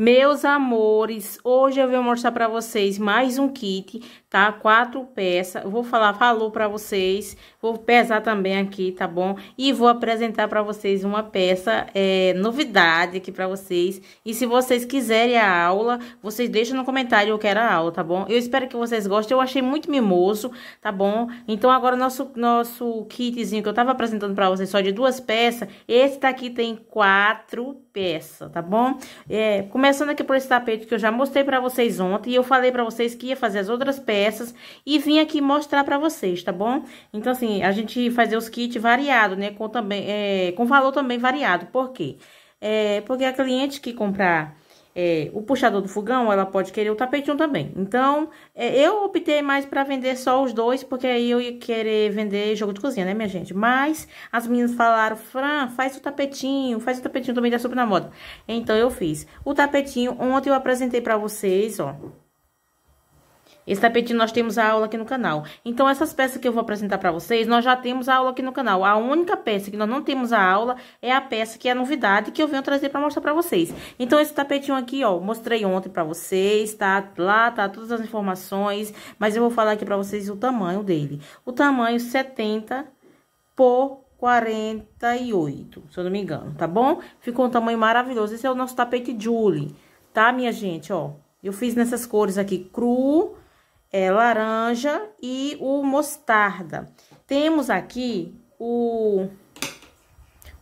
Meus amores, hoje eu vou mostrar para vocês mais um kit tá? Quatro peças. Vou falar valor para vocês, vou pesar também aqui, tá bom? E vou apresentar para vocês uma peça é, novidade aqui para vocês. E se vocês quiserem a aula, vocês deixam no comentário eu quero a aula, tá bom? Eu espero que vocês gostem. Eu achei muito mimoso, tá bom? Então agora nosso nosso kitzinho que eu tava apresentando para vocês só de duas peças, esse daqui tem quatro peças, tá bom? É, começando aqui por esse tapete que eu já mostrei para vocês ontem e eu falei para vocês que ia fazer as outras peças peças e vim aqui mostrar pra vocês, tá bom? Então, assim, a gente fazer os kits variados, né? Com, também, é, com valor também variado. Por quê? É, porque a cliente que comprar... É, o puxador do fogão, ela pode querer o tapetinho também. Então, é, eu optei mais para vender só os dois, porque aí eu ia querer vender jogo de cozinha, né, minha gente? Mas as meninas falaram, Fran, faz o tapetinho, faz o tapetinho também da Super na Moda. Então, eu fiz. O tapetinho, ontem eu apresentei para vocês, ó. Esse tapete nós temos a aula aqui no canal. Então, essas peças que eu vou apresentar para vocês, nós já temos a aula aqui no canal. A única peça que nós não temos a aula é a peça que é novidade que eu venho trazer para mostrar para vocês. Então, esse tapetinho aqui, ó, mostrei ontem para vocês, tá? Lá tá todas as informações, mas eu vou falar aqui para vocês o tamanho dele. O tamanho 70 por 48, se eu não me engano, tá bom? Ficou um tamanho maravilhoso. Esse é o nosso tapete Julie, tá, minha gente, ó? Eu fiz nessas cores aqui, cru, é, laranja e o mostarda. Temos aqui o,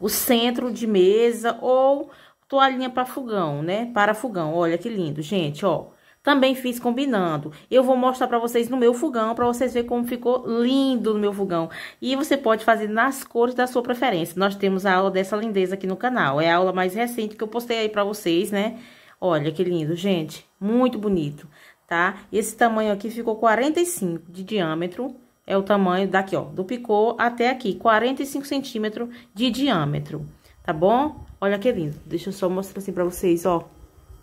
o centro de mesa ou toalhinha para fogão, né? Para fogão. Olha que lindo, gente, ó. Também fiz combinando. Eu vou mostrar para vocês no meu fogão, para vocês verem como ficou lindo no meu fogão. E você pode fazer nas cores da sua preferência. Nós temos a aula dessa lindeza aqui no canal. É a aula mais recente que eu postei aí para vocês, né? Olha que lindo, gente. Muito bonito tá? Esse tamanho aqui ficou 45 de diâmetro, é o tamanho daqui, ó, do picô até aqui, 45 centímetros de diâmetro, tá bom? Olha que lindo, deixa eu só mostrar assim pra vocês, ó.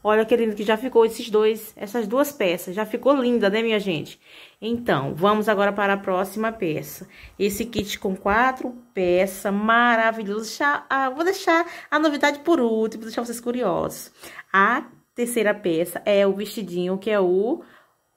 Olha que lindo que já ficou esses dois, essas duas peças, já ficou linda, né, minha gente? Então, vamos agora para a próxima peça. Esse kit com quatro peças, maravilhoso. ah, vou deixar a novidade por último, deixar vocês curiosos. A terceira peça é o vestidinho, que é o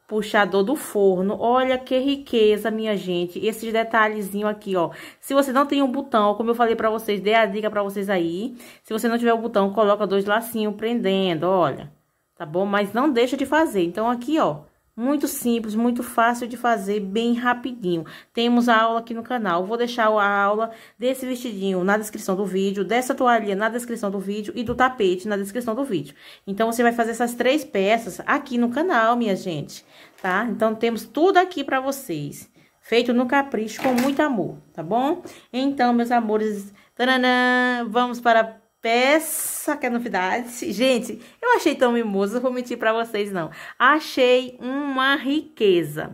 puxador do forno. Olha que riqueza, minha gente. Esses detalhezinhos aqui, ó. Se você não tem um botão, como eu falei pra vocês, dei a dica pra vocês aí. Se você não tiver o um botão, coloca dois lacinhos prendendo, olha. Tá bom? Mas não deixa de fazer. Então, aqui, ó. Muito simples, muito fácil de fazer, bem rapidinho. Temos a aula aqui no canal. Vou deixar a aula desse vestidinho na descrição do vídeo, dessa toalha na descrição do vídeo e do tapete na descrição do vídeo. Então, você vai fazer essas três peças aqui no canal, minha gente, tá? Então, temos tudo aqui pra vocês. Feito no capricho, com muito amor, tá bom? Então, meus amores, taranã, vamos para peça que é novidade. Gente, eu achei tão não vou mentir para vocês não. Achei uma riqueza.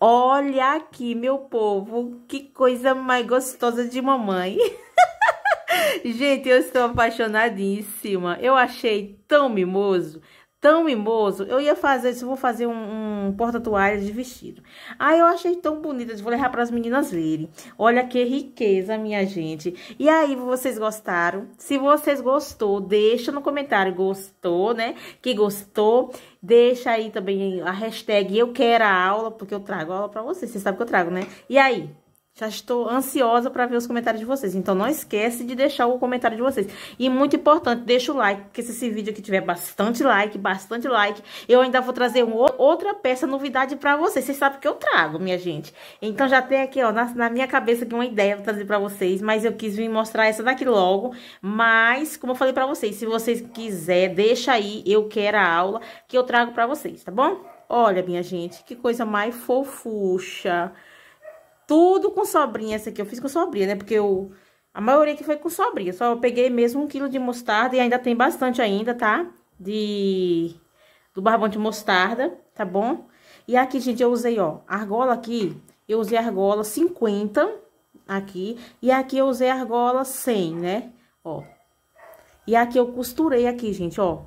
Olha aqui, meu povo, que coisa mais gostosa de mamãe. Gente, eu estou apaixonadíssima. Eu achei tão mimoso tão mimoso. Eu ia fazer isso, vou fazer um, um porta-toalha de vestido. Aí eu achei tão bonita, vou levar para as meninas verem. Olha que riqueza, minha gente. E aí, vocês gostaram? Se vocês gostou, deixa no comentário gostou, né? Que gostou. Deixa aí também a hashtag eu quero a aula, porque eu trago aula para vocês. Vocês sabem que eu trago, né? E aí? Já estou ansiosa para ver os comentários de vocês. Então, não esquece de deixar o comentário de vocês. E muito importante, deixa o like, porque se esse vídeo aqui tiver bastante like, bastante like, eu ainda vou trazer um, outra peça, novidade para vocês. Vocês sabem que eu trago, minha gente. Então, já tem aqui, ó, na, na minha cabeça aqui uma ideia para trazer para vocês, mas eu quis vir mostrar essa daqui logo. Mas, como eu falei para vocês, se vocês quiserem, deixa aí, eu quero a aula, que eu trago para vocês, tá bom? Olha, minha gente, que coisa mais fofucha. Tudo com sobrinha. Essa aqui eu fiz com sobrinha, né? Porque eu... A maioria que foi com sobrinha. Só eu peguei mesmo um quilo de mostarda e ainda tem bastante ainda, tá? De... Do barbão de mostarda, tá bom? E aqui, gente, eu usei, ó, argola aqui. Eu usei argola 50 aqui. E aqui eu usei argola 100, né? Ó. E aqui eu costurei aqui, gente, ó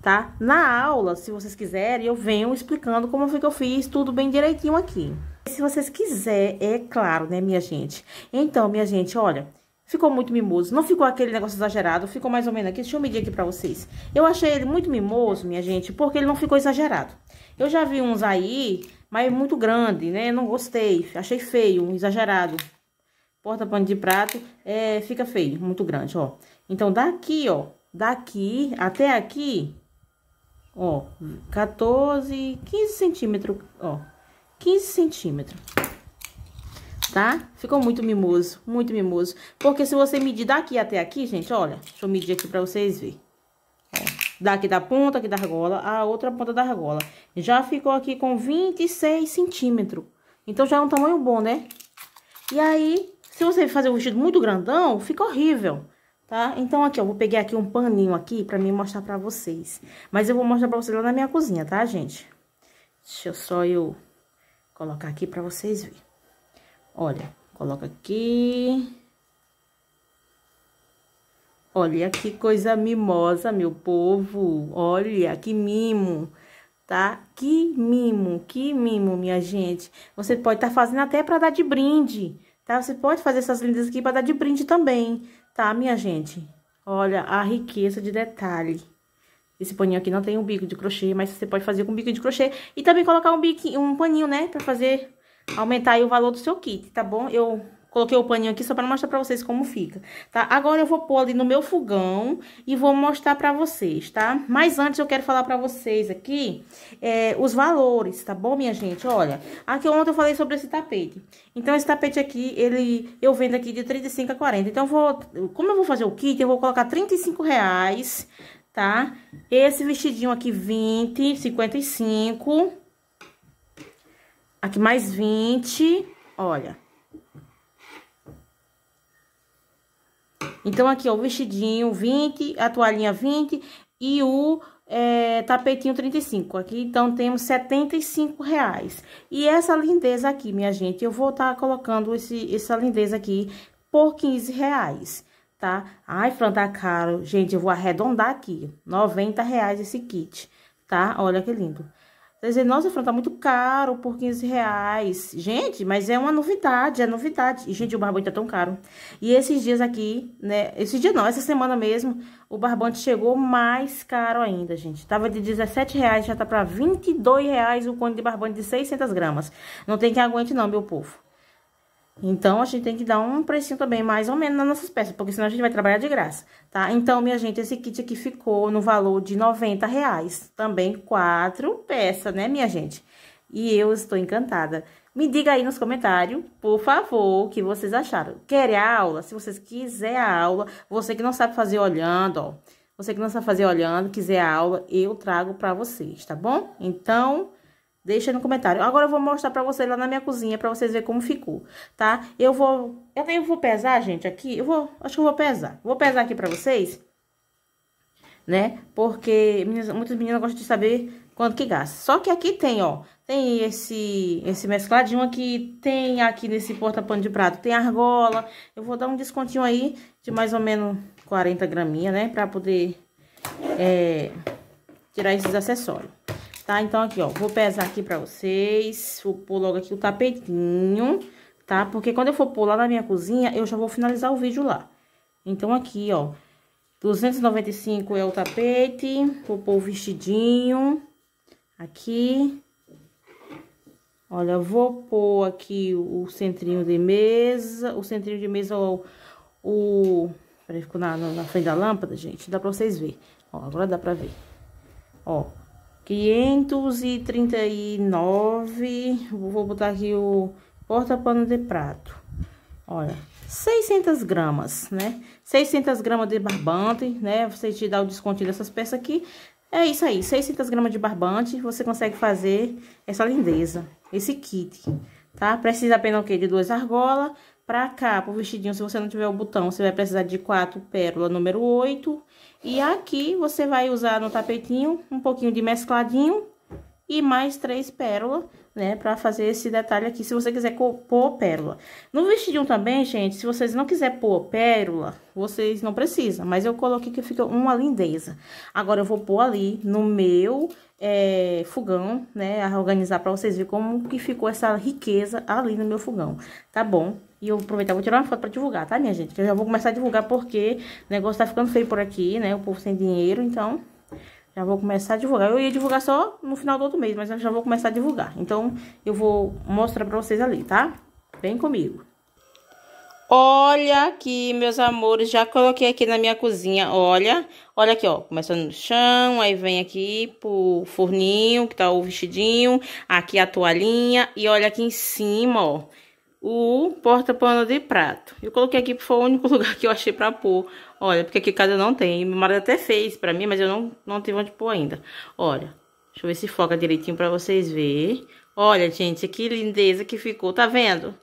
tá? Na aula, se vocês quiserem, eu venho explicando como foi que eu fiz tudo bem direitinho aqui. Se vocês quiserem, é claro, né, minha gente? Então, minha gente, olha, ficou muito mimoso. Não ficou aquele negócio exagerado, ficou mais ou menos aqui. Deixa eu medir aqui pra vocês. Eu achei ele muito mimoso, minha gente, porque ele não ficou exagerado. Eu já vi uns aí, mas é muito grande, né? Não gostei, achei feio, exagerado. Porta-pano de prato, é, fica feio, muito grande, ó. Então, daqui, ó, daqui até aqui, ó, 14, 15 centímetros, ó, 15 centímetros, tá? Ficou muito mimoso, muito mimoso, porque se você medir daqui até aqui, gente, olha, deixa eu medir aqui pra vocês verem, ó, daqui da ponta aqui da argola, a outra ponta da argola, já ficou aqui com 26 centímetros, então já é um tamanho bom, né? E aí, se você fazer um vestido muito grandão, fica horrível, tá? Então, aqui, ó, vou pegar aqui um paninho aqui pra mim mostrar pra vocês. Mas eu vou mostrar pra vocês lá na minha cozinha, tá, gente? Deixa eu só eu colocar aqui pra vocês verem. Olha, coloca aqui. Olha que coisa mimosa, meu povo. Olha, que mimo, tá? Que mimo, que mimo, minha gente. Você pode estar tá fazendo até pra dar de brinde, tá? Você pode fazer essas lindas aqui pra dar de brinde também, Tá, minha gente? Olha a riqueza de detalhe. Esse paninho aqui não tem um bico de crochê, mas você pode fazer com bico de crochê. E também colocar um bico, um paninho, né? Pra fazer, aumentar o valor do seu kit, tá bom? Eu Coloquei o paninho aqui só para mostrar para vocês como fica, tá? Agora eu vou pôr ali no meu fogão e vou mostrar para vocês, tá? Mas antes eu quero falar para vocês aqui é, os valores, tá bom, minha gente? Olha, aqui ontem eu falei sobre esse tapete. Então, esse tapete aqui, ele eu vendo aqui de 35 a 40. Então, vou, como eu vou fazer o kit, eu vou colocar 35 reais, tá? Esse vestidinho aqui, 20, 55. Aqui mais 20, olha. Então, aqui, ó, o vestidinho 20, a toalhinha 20 e o é, tapetinho 35. Aqui, então, temos 75 reais. E essa lindeza aqui, minha gente, eu vou estar tá colocando esse, essa lindeza aqui por 15 reais, tá? Ai, Fran, tá caro. Gente, eu vou arredondar aqui, 90 reais esse kit, tá? Olha que lindo. Vocês dizer, nossa, Fran, tá muito caro por 15 reais. Gente, mas é uma novidade, é novidade. E, gente, o barbante tá tão caro. E esses dias aqui, né? Esse dia não, essa semana mesmo, o barbante chegou mais caro ainda, gente. Tava de 17 reais, já tá pra 22 reais o cone de barbante de 600 gramas. Não tem que aguente não, meu povo. Então, a gente tem que dar um precinho também, mais ou menos, nas nossas peças, porque senão a gente vai trabalhar de graça, tá? Então, minha gente, esse kit aqui ficou no valor de 90 reais. Também quatro peças, né, minha gente? E eu estou encantada. Me diga aí nos comentários, por favor, o que vocês acharam. Quer a aula? Se vocês quiserem a aula, você que não sabe fazer olhando, ó. Você que não sabe fazer olhando, quiser a aula, eu trago para vocês, tá bom? Então, Deixa no comentário. Agora eu vou mostrar pra vocês lá na minha cozinha, pra vocês verem como ficou, tá? Eu vou... Eu nem vou pesar, gente, aqui. Eu vou... Acho que eu vou pesar. Vou pesar aqui pra vocês, né? Porque meninas, muitas meninas gostam de saber quanto que gasta. Só que aqui tem, ó, tem esse, esse mescladinho aqui, tem aqui nesse porta-pano de prato, tem argola. Eu vou dar um descontinho aí de mais ou menos 40 graminha, né? Pra poder é, tirar esses acessórios tá? Então, aqui, ó, vou pesar aqui pra vocês, vou pôr logo aqui o tapetinho, tá? Porque quando eu for pôr lá na minha cozinha, eu já vou finalizar o vídeo lá. Então, aqui, ó, 295 é o tapete, vou pôr o vestidinho aqui. Olha, vou pôr aqui o centrinho de mesa, o centrinho de mesa, ó, o... Peraí, ficou na, na frente da lâmpada, gente, dá pra vocês verem. Ó, agora dá pra ver. Ó, 539, vou botar aqui o porta-pano de prato. Olha, 600 gramas, né? 600 gramas de barbante, né? Você te dá o desconto dessas peças aqui. É isso aí, 600 gramas de barbante, você consegue fazer essa lindeza, esse kit, tá? Precisa apenas o quê? De duas argolas, Pra cá, pro vestidinho, se você não tiver o botão, você vai precisar de quatro pérola número 8. E aqui, você vai usar no tapetinho um pouquinho de mescladinho e mais três pérolas, né, pra fazer esse detalhe aqui, se você quiser pôr pérola. No vestidinho também, gente, se vocês não quiser pôr pérola, vocês não precisam, mas eu coloquei que fica uma lindeza. Agora, eu vou pôr ali no meu é, fogão, né, a organizar pra vocês verem como que ficou essa riqueza ali no meu fogão, tá bom? E eu vou aproveitar, vou tirar uma foto pra divulgar, tá, minha gente? Que eu já vou começar a divulgar porque o negócio tá ficando feio por aqui, né, o povo sem dinheiro, então... Já vou começar a divulgar. Eu ia divulgar só no final do outro mês, mas eu já vou começar a divulgar. Então, eu vou mostrar pra vocês ali, tá? Vem comigo. Olha aqui, meus amores, já coloquei aqui na minha cozinha, olha. Olha aqui, ó, começando no chão, aí vem aqui pro forninho, que tá o vestidinho, aqui a toalhinha, e olha aqui em cima, ó o porta-pano de prato. Eu coloquei aqui porque foi o único lugar que eu achei pra pôr. Olha, porque aqui casa não tem. Meu marido até fez pra mim, mas eu não, não tive onde pôr ainda. Olha, deixa eu ver se foca direitinho pra vocês verem. Olha, gente, que lindeza que ficou, tá vendo?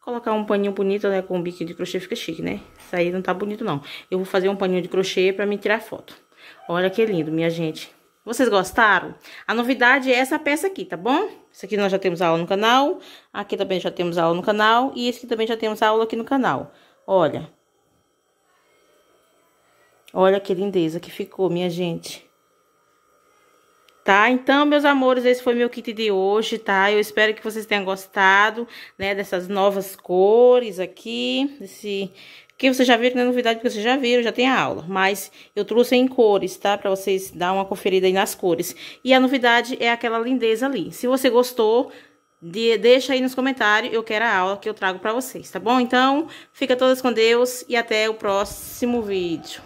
Colocar um paninho bonito, né, com um biquinho de crochê fica chique, né? Isso aí não tá bonito, não. Eu vou fazer um paninho de crochê pra me tirar foto. Olha que lindo, minha gente. Vocês gostaram? A novidade é essa peça aqui, tá bom? Esse aqui nós já temos aula no canal, aqui também já temos aula no canal e esse aqui também já temos aula aqui no canal. Olha. Olha que lindeza que ficou, minha gente. Tá? Então, meus amores, esse foi meu kit de hoje, tá? Eu espero que vocês tenham gostado, né, dessas novas cores aqui, desse que você já viu, que não é novidade, porque vocês já viram, já tem a aula. Mas eu trouxe em cores, tá? Pra vocês dar uma conferida aí nas cores. E a novidade é aquela lindeza ali. Se você gostou, de, deixa aí nos comentários, eu quero a aula que eu trago pra vocês, tá bom? Então, fica todas com Deus e até o próximo vídeo.